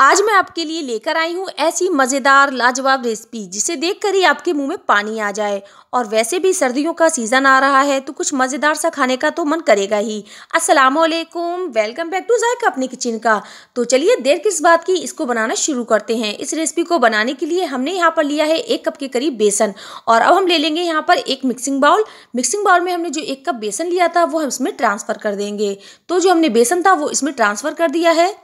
आज मैं आपके लिए लेकर आई हूँ ऐसी मज़ेदार लाजवाब रेसिपी जिसे देख कर ही आपके मुंह में पानी आ जाए और वैसे भी सर्दियों का सीज़न आ रहा है तो कुछ मज़ेदार सा खाने का तो मन करेगा ही अस्सलाम वालेकुम वेलकम बैक टू जायका अपने किचन का तो चलिए देर किस बात की इसको बनाना शुरू करते हैं इस रेसिपी को बनाने के लिए हमने यहाँ पर लिया है एक कप के करीब बेसन और अब हम ले लेंगे यहाँ पर एक मिक्सिंग बाउल मिक्सिंग बाउल में हमने जो एक कप बेसन लिया था वो हम इसमें ट्रांसफ़र कर देंगे तो जो हमने बेसन था वो इसमें ट्रांसफ़र कर दिया है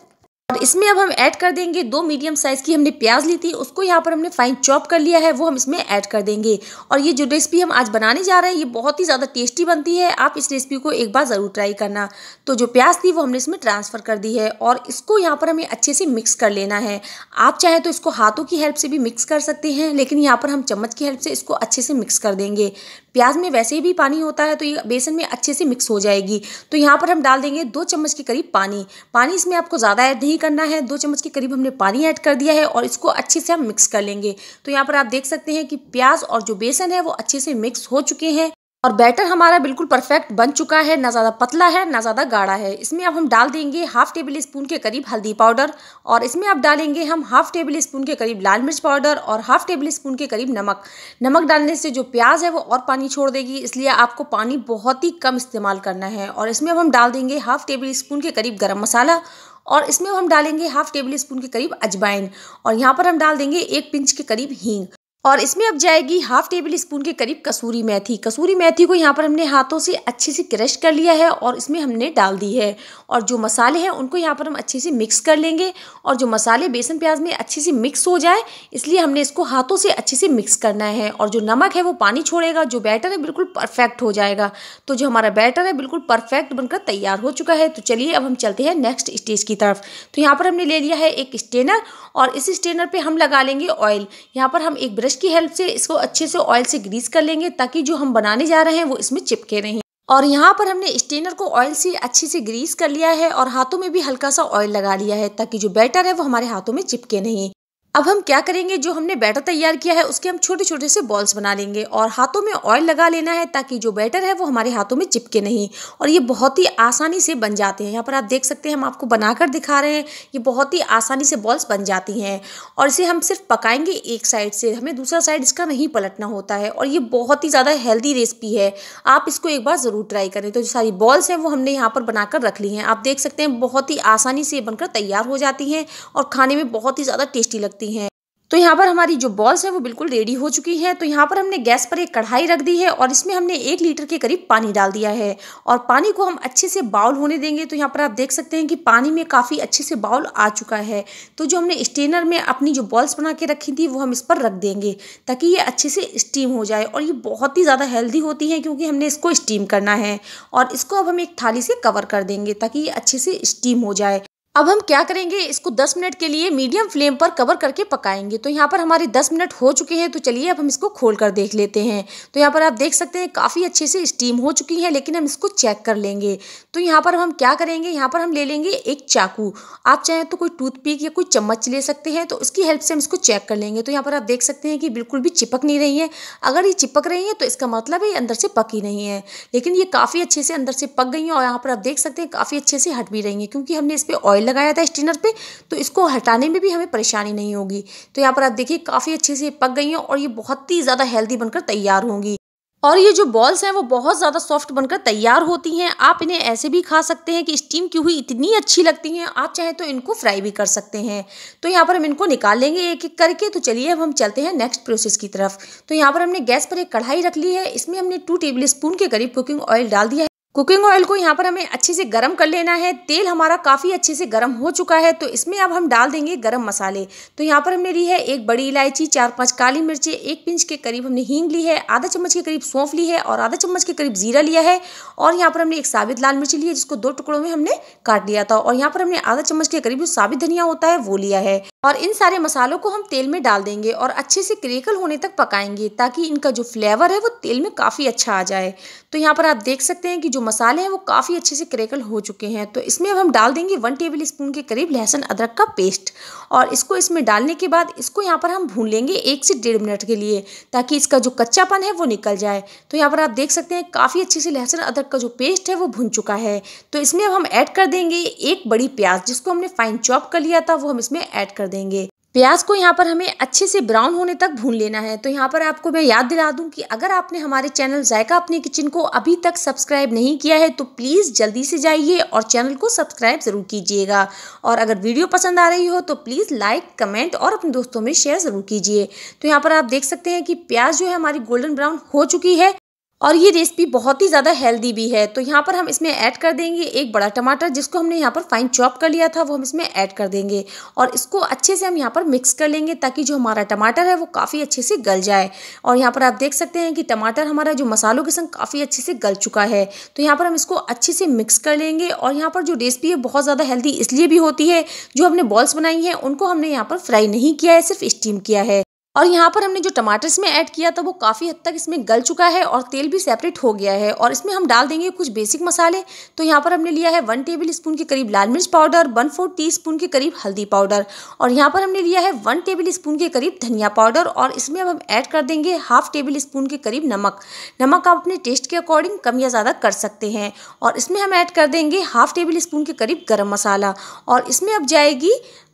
और इसमें अब हम ऐड कर देंगे दो मीडियम साइज़ की हमने प्याज ली थी उसको यहाँ पर हमने फाइन चॉप कर लिया है वो हम इसमें ऐड कर देंगे और ये जो रेसिपी हम आज बनाने जा रहे हैं ये बहुत ही ज़्यादा टेस्टी बनती है आप इस रेसिपी को एक बार ज़रूर ट्राई करना तो जो प्याज थी वो हमने इसमें ट्रांसफ़र कर दी है और इसको यहाँ पर हमें अच्छे से मिक्स कर लेना है आप चाहें तो इसको हाथों की हेल्प से भी मिक्स कर सकते हैं लेकिन यहाँ पर हम चम्मच की हेल्प से इसको अच्छे से मिक्स कर देंगे प्याज में वैसे भी पानी होता है तो ये बेसन में अच्छे से मिक्स हो जाएगी तो यहाँ पर हम डाल देंगे दो चम्मच के करीब पानी पानी इसमें आपको ज़्यादा ऐड नहीं करना है दो चम्मच के करीब हमने पानी ऐड कर दिया है और इसको अच्छे से हम मिक्स कर लेंगे तो यहाँ पर आप देख सकते हैं कि प्याज और जो बेसन है वो अच्छे से मिक्स हो चुके हैं और बैटर हमारा बिल्कुल परफेक्ट बन चुका है ना ज़्यादा पतला है ना ज़्यादा गाढ़ा है इसमें अब हम डाल देंगे हाफ टेबल स्पून के करीब हल्दी पाउडर और इसमें अब डालेंगे हम हाफ टेबल स्पून के करीब लाल मिर्च पाउडर और हाफ टेबल स्पून के करीब नमक नमक डालने से जो प्याज है वो और पानी छोड़ देगी इसलिए आपको पानी बहुत ही कम इस्तेमाल करना है और इसमें अब हम डाल देंगे हाफ टेबल स्पून के करीब गर्म मसाला और इसमें हम डालेंगे हाफ टेबल स्पून के करीब अजवाइन और यहाँ पर हम डाल देंगे एक पिंच के करीब हींग और इसमें अब जाएगी हाफ टेबल स्पून के करीब कसूरी मेथी कसूरी मेथी को यहाँ पर हमने हाथों से अच्छे से क्रश कर लिया है और इसमें हमने डाल दी है और जो मसाले हैं उनको यहाँ पर हम अच्छे से मिक्स कर लेंगे और जो मसाले बेसन प्याज में अच्छे से मिक्स हो जाए इसलिए हमने इसको हाथों से अच्छे से मिक्स करना है और जो नमक है वो पानी छोड़ेगा जो बैटर है बिल्कुल परफेक्ट हो जाएगा तो जो हमारा बैटर है बिल्कुल परफेक्ट बनकर तैयार हो चुका है तो चलिए अब हम चलते हैं नेक्स्ट स्टेज की तरफ तो यहाँ पर हमने ले लिया है एक स्टेनर और इस स्टेनर पर हम लगा लेंगे ऑयल यहाँ पर हम एक ब्रश ब्रश की हेल्प से इसको अच्छे से ऑयल से ग्रीस कर लेंगे ताकि जो हम बनाने जा रहे हैं वो इसमें चिपके नहीं और यहाँ पर हमने स्टेनर को ऑयल से अच्छे से ग्रीस कर लिया है और हाथों में भी हल्का सा ऑयल लगा लिया है ताकि जो बैटर है वो हमारे हाथों में चिपके नहीं अब हम क्या करेंगे जो हमने बैटर तैयार किया है उसके हम छोटे छोटे से बॉल्स बना लेंगे और हाथों में ऑयल लगा लेना है ताकि जो बैटर है वो हमारे हाथों में चिपके नहीं और ये बहुत ही आसानी से बन जाते हैं यहाँ पर आप देख सकते हैं हम आपको बनाकर दिखा रहे हैं ये बहुत ही आसानी से बॉल्स बन जाती हैं और इसे हम सिर्फ पकाएंगे एक साइड से हमें दूसरा साइड इसका नहीं पलटना होता है और ये बहुत ही ज़्यादा हेल्दी रेसिपी है आप इसको एक बार ज़रूर ट्राई करें तो जो सारी बॉल्स हैं वो हमने यहाँ पर कर रख ली हैं आप देख सकते हैं बहुत ही आसानी से बनकर तैयार हो जाती हैं और खाने में बहुत ही ज़्यादा टेस्टी लगती है सकती हैं तो यहाँ पर हमारी जो बॉल्स हैं वो बिल्कुल रेडी हो चुकी हैं तो यहाँ पर हमने गैस पर एक कढ़ाई रख दी है और इसमें हमने एक लीटर के करीब पानी डाल दिया है और पानी को हम अच्छे से बाउल होने देंगे तो यहाँ पर आप देख सकते हैं कि पानी में काफ़ी अच्छे से बाउल आ चुका है तो जो हमने स्टेनर में अपनी जो बॉल्स बना के रखी थी वो हम इस पर रख देंगे ताकि ये अच्छे से स्टीम हो जाए और ये बहुत ही ज़्यादा हेल्दी होती है क्योंकि हमने इसको स्टीम करना है और इसको अब हम एक थाली से कवर कर देंगे ताकि ये अच्छे से स्टीम हो जाए अब हम क्या करेंगे इसको 10 मिनट के लिए मीडियम फ्लेम पर कवर करके पकाएंगे तो यहाँ पर हमारे 10 मिनट हो चुके हैं तो चलिए अब हम इसको खोल कर देख लेते हैं तो यहाँ पर आप देख सकते हैं काफ़ी अच्छे से स्टीम हो चुकी है लेकिन हम इसको चेक कर लेंगे तो यहाँ पर हम क्या करेंगे यहाँ पर हम ले लेंगे एक चाकू आप चाहें तो कोई टूथपिक या कोई चम्मच ले सकते हैं तो उसकी हेल्प से हम इसको चेक कर लेंगे तो यहाँ पर आप देख सकते हैं कि बिल्कुल भी चिपक नहीं रही है अगर ये चिपक रही है तो इसका मतलब है अंदर से पकी नहीं है लेकिन ये काफ़ी अच्छे से अंदर से पक गई हैं और यहाँ पर आप देख सकते हैं काफ़ी अच्छे से हट भी रही हैं क्योंकि हमने इस पर ऑयल ऑयल लगाया था स्टीनर पे तो इसको हटाने में भी हमें परेशानी नहीं होगी तो यहाँ पर आप देखिए काफ़ी अच्छे से पक गई हैं और ये बहुत ही ज़्यादा हेल्दी बनकर तैयार होंगी और ये जो बॉल्स हैं वो बहुत ज़्यादा सॉफ्ट बनकर तैयार होती हैं आप इन्हें ऐसे भी खा सकते हैं कि स्टीम की हुई इतनी अच्छी लगती हैं आप चाहें तो इनको फ्राई भी कर सकते हैं तो यहाँ पर हम इनको निकाल लेंगे एक एक करके तो चलिए अब हम चलते हैं नेक्स्ट प्रोसेस की तरफ तो यहाँ पर हमने गैस पर एक कढ़ाई रख ली है इसमें हमने टू टेबल स्पून के करीब कुकिंग ऑयल डाल दिया है कुकिंग ऑयल को यहाँ पर हमें अच्छे से गर्म कर लेना है तेल हमारा काफ़ी अच्छे से गर्म हो चुका है तो इसमें अब हम डाल देंगे गरम मसाले तो यहाँ पर हमने ली है एक बड़ी इलायची चार पांच काली मिर्चें एक पिंच के करीब हमने हींग ली है आधा चम्मच के करीब सौंफ ली है और आधा चम्मच के करीब जीरा लिया है और यहाँ पर हमने एक साबित लाल मिर्ची ली है जिसको दो टुकड़ों में हमने काट लिया था और यहाँ पर हमने आधा चम्मच के करीब जो साबित धनिया होता है वो लिया है और इन सारे मसालों को हम तेल में डाल देंगे और अच्छे से क्रेकल होने तक पकाएंगे ताकि इनका जो फ्लेवर है वो तेल में काफ़ी अच्छा आ जाए तो यहाँ पर आप देख सकते हैं कि जो मसाले हैं वो काफ़ी अच्छे से क्रेकल हो चुके हैं तो इसमें अब हम डाल देंगे वन टेबल स्पून के करीब लहसुन अदरक का पेस्ट और इसको इसमें डालने के बाद इसको यहाँ पर हम भून लेंगे एक से डेढ़ मिनट के लिए ताकि इसका जो कच्चापन है वो निकल जाए तो यहाँ पर आप देख सकते हैं काफ़ी अच्छे से लहसुन अदरक का जो पेस्ट है वो भुन चुका है तो इसमें अब हम ऐड कर देंगे एक बड़ी प्याज जिसको हमने फाइन चॉप कर लिया था वो हम इसमें ऐड कर देंगे प्याज को यहाँ पर हमें अच्छे से ब्राउन होने तक भून लेना है तो यहाँ पर आपको मैं याद दिला दूँ कि अगर आपने हमारे चैनल जायका अपने किचन को अभी तक सब्सक्राइब नहीं किया है तो प्लीज़ जल्दी से जाइए और चैनल को सब्सक्राइब ज़रूर कीजिएगा और अगर वीडियो पसंद आ रही हो तो प्लीज़ लाइक कमेंट और अपने दोस्तों में शेयर ज़रूर कीजिए तो यहाँ पर आप देख सकते हैं कि प्याज जो है हमारी गोल्डन ब्राउन हो चुकी है और ये रेसिपी बहुत ही ज़्यादा हेल्दी भी है तो यहाँ पर हम इसमें ऐड कर देंगे एक बड़ा टमाटर जिसको हमने यहाँ पर फाइन चॉप कर लिया था वो हम इसमें ऐड कर देंगे और इसको अच्छे से हम यहाँ पर मिक्स कर लेंगे ताकि जो हमारा टमाटर है वो काफ़ी अच्छे से गल जाए और यहाँ पर आप देख सकते हैं कि टमाटर हमारा जो मसालों के संग काफ़ी अच्छे से गल चुका है तो यहाँ पर हम इसको अच्छे से मिक्स कर लेंगे और यहाँ पर जो रेसिपी है बहुत ज़्यादा हेल्दी इसलिए भी होती है जो हमने बॉल्स बनाई हैं उनको हमने यहाँ पर फ्राई नहीं किया है सिर्फ स्टीम किया है और यहाँ पर हमने जो टमाटर इसमें ऐड किया था वो काफ़ी हद तक इसमें गल चुका है और तेल भी सेपरेट हो गया है और इसमें हम डाल देंगे कुछ बेसिक मसाले तो यहाँ पर हमने लिया है वन टेबल स्पून के करीब लाल मिर्च powder one four teaspoon के करीब हल्दी पाउडर और यहाँ पर हमने लिया है वन टेबल स्पून के करीब धनिया पाउडर और इसमें अब हम ऐड कर देंगे हाफ टेबल स्पून के करीब नमक नमक आप अपने टेस्ट के अकॉर्डिंग कम या ज़्यादा कर सकते हैं और इसमें हम ऐड कर देंगे हाफ टेबल स्पून के करीब गर्म मसाला और इसमें अब जाएगी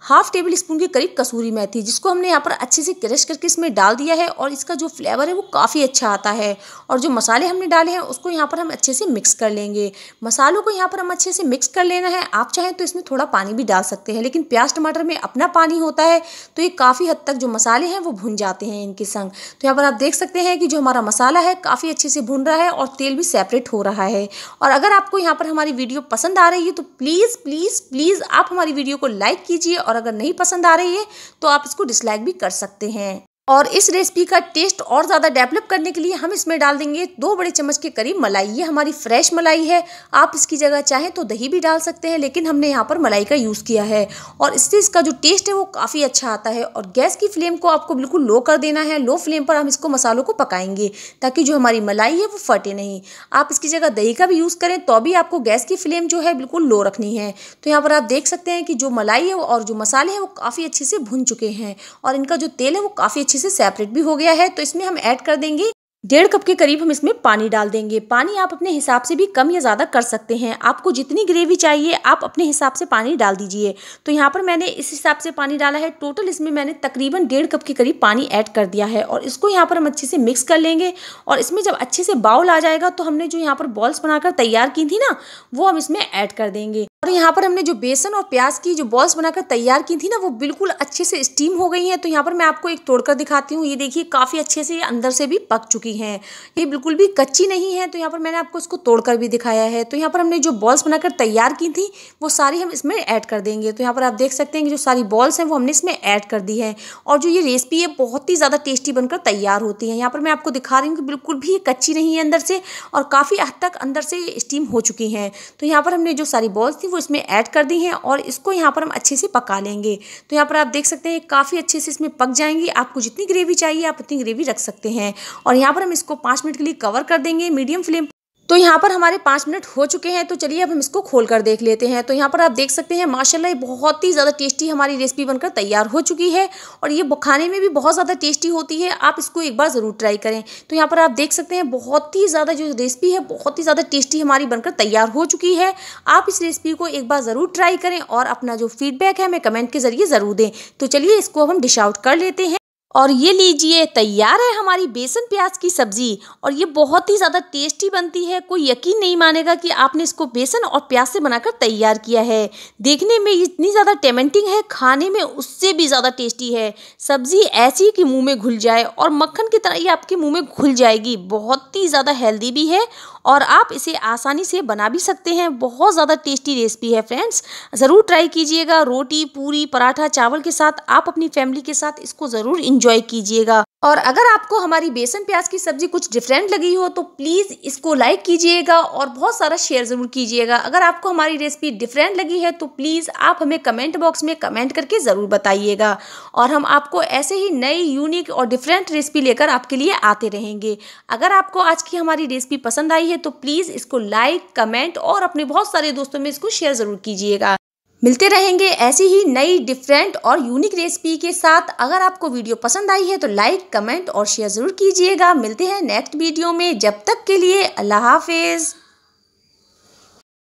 हाफ टेबल स्पून के करीब कसूरी मेथी जिसको हमने यहाँ पर अच्छे से क्रश करके इसमें डाल दिया है और इसका जो फ्लेवर है वो काफ़ी अच्छा आता है और जो मसाले हमने डाले हैं उसको यहाँ पर हम अच्छे से मिक्स कर लेंगे मसालों को यहाँ पर हम अच्छे से मिक्स कर लेना है आप चाहें तो इसमें थोड़ा पानी भी डाल सकते हैं लेकिन प्याज टमाटर में अपना पानी होता है तो ये काफ़ी हद तक जो मसाले हैं वो भुन जाते हैं इनके संग तो यहाँ पर आप देख सकते हैं कि जो हमारा मसाला है काफ़ी अच्छे से भुन रहा है और तेल भी सेपरेट हो रहा है और अगर आपको यहाँ पर हमारी वीडियो पसंद आ रही है तो प्लीज़ प्लीज़ प्लीज़ आप हमारी वीडियो को लाइक कीजिए और अगर नहीं पसंद आ रही है तो आप इसको डिसलाइक भी कर सकते हैं और इस रेसिपी का टेस्ट और ज़्यादा डेवलप करने के लिए हम इसमें डाल देंगे दो बड़े चम्मच के करीब मलाई ये हमारी फ्रेश मलाई है आप इसकी जगह चाहें तो दही भी डाल सकते हैं लेकिन हमने यहाँ पर मलाई का यूज़ किया है और इससे इसका जो टेस्ट है वो काफ़ी अच्छा आता है और गैस की फ्लेम को आपको बिल्कुल लो कर देना है लो फ्लेम पर हम इसको मसालों को पकाएंगे ताकि जो हमारी मलाई है वो फटे नहीं आप इसकी जगह दही का भी यूज़ करें तो भी आपको गैस की फ्लेम जो है बिल्कुल लो रखनी है तो यहाँ पर आप देख सकते हैं कि जो मलाई है और जो मसाले हैं वो काफ़ी अच्छे से भुन चुके हैं और इनका जो तेल है वो काफ़ी अच्छे से सेपरेट भी हो गया है तो इसमें हम ऐड कर देंगे डेढ़ कप के करीब हम इसमें पानी डाल देंगे पानी आप अपने हिसाब से भी कम या ज़्यादा कर सकते हैं आपको जितनी ग्रेवी चाहिए आप अपने हिसाब से पानी डाल दीजिए तो यहाँ पर मैंने इस हिसाब से पानी डाला है टोटल इसमें मैंने तकरीबन डेढ़ कप के करीब पानी ऐड कर दिया है और इसको यहाँ पर हम अच्छे से मिक्स कर लेंगे और इसमें जब अच्छे से बाउल आ जाएगा तो हमने जो यहाँ पर बॉल्स बनाकर तैयार की थी ना वो हम इसमें ऐड कर देंगे और यहाँ पर हमने जो बेसन और प्याज की जो बॉल्स बनाकर तैयार की थी ना वो बिल्कुल अच्छे से स्टीम हो गई हैं तो यहाँ पर मैं आपको एक तोड़कर दिखाती हूँ ये देखिए काफ़ी अच्छे से ये अंदर से भी पक चुकी हैं ये बिल्कुल भी कच्ची नहीं है तो यहाँ पर मैंने आपको इसको तोड़कर भी दिखाया है तो यहाँ पर हमने जो बॉल्स बनाकर तैयार की थी वो सारी हम इसमें ऐड कर देंगे तो यहाँ पर आप देख सकते हैं कि जो सारी बॉल्स हैं वो हमने इसमें ऐड कर दी है और जो ये रेसिपी है बहुत ही ज़्यादा टेस्टी बनकर तैयार होती है यहाँ पर मैं आपको दिखा रही हूँ कि बिल्कुल भी कच्ची नहीं है अंदर से और काफ़ी हद तक अंदर से स्टीम हो चुकी हैं तो यहाँ पर हमने जो सारी बॉल्स थी वो इसमें ऐड कर दी हैं और इसको यहाँ पर हम अच्छे से पका लेंगे तो यहाँ पर आप देख सकते हैं काफ़ी अच्छे से इसमें पक जाएंगी आपको जितनी ग्रेवी चाहिए आप उतनी ग्रेवी रख सकते हैं और यहाँ पर हम इसको पाँच मिनट के लिए कवर कर देंगे मीडियम फ्लेम तो यहाँ पर हमारे पाँच मिनट हो चुके हैं तो चलिए अब हम इसको खोल कर देख लेते हैं तो यहाँ पर आप देख सकते हैं माशाल्लाह ये बहुत ही ज़्यादा टेस्टी हमारी रेसिपी बनकर तैयार हो चुकी है और ये खाने में भी बहुत ज़्यादा टेस्टी होती है आप इसको एक बार ज़रूर ट्राई करें तो यहाँ पर आप देख सकते हैं बहुत ही ज़्यादा जो रेसिपी है बहुत ही ज़्यादा टेस्टी हमारी बनकर तैयार हो चुकी है आप इस रेसिपी को एक बार ज़रूर ट्राई करें और अपना जो फीडबैक है हमें कमेंट के ज़रिए ज़रूर दें तो चलिए इसको हम डिश आउट कर लेते हैं और ये लीजिए तैयार है हमारी बेसन प्याज की सब्ज़ी और ये बहुत ही ज़्यादा टेस्टी बनती है कोई यकीन नहीं मानेगा कि आपने इसको बेसन और प्याज से बनाकर तैयार किया है देखने में इतनी ज़्यादा टेमेंटिंग है खाने में उससे भी ज़्यादा टेस्टी है सब्ज़ी ऐसी कि मुंह में घुल जाए और मक्खन की तरह ये आपके मुंह में घुल जाएगी बहुत ही ज़्यादा हेल्दी भी है और आप इसे आसानी से बना भी सकते हैं बहुत ज़्यादा टेस्टी रेसिपी है फ्रेंड्स ज़रूर ट्राई कीजिएगा रोटी पूरी पराठा चावल के साथ आप अपनी फैमिली के साथ इसको ज़रूर इंजॉय कीजिएगा और अगर आपको हमारी बेसन प्याज की सब्जी कुछ डिफरेंट लगी हो तो प्लीज़ इसको लाइक कीजिएगा और बहुत सारा शेयर ज़रूर कीजिएगा अगर आपको हमारी रेसिपी डिफरेंट लगी है तो प्लीज़ आप हमें कमेंट बॉक्स में कमेंट करके ज़रूर बताइएगा और हम आपको ऐसे ही नई यूनिक और डिफरेंट रेसिपी लेकर आपके लिए आते रहेंगे अगर आपको आज की हमारी रेसिपी पसंद आई है तो प्लीज़ इसको लाइक कमेंट और अपने बहुत सारे दोस्तों में इसको शेयर ज़रूर कीजिएगा मिलते रहेंगे ऐसी ही नई डिफरेंट और यूनिक रेसिपी के साथ अगर आपको वीडियो पसंद आई है तो लाइक कमेंट और शेयर ज़रूर कीजिएगा मिलते हैं नेक्स्ट वीडियो में जब तक के लिए अल्लाह हाफिज़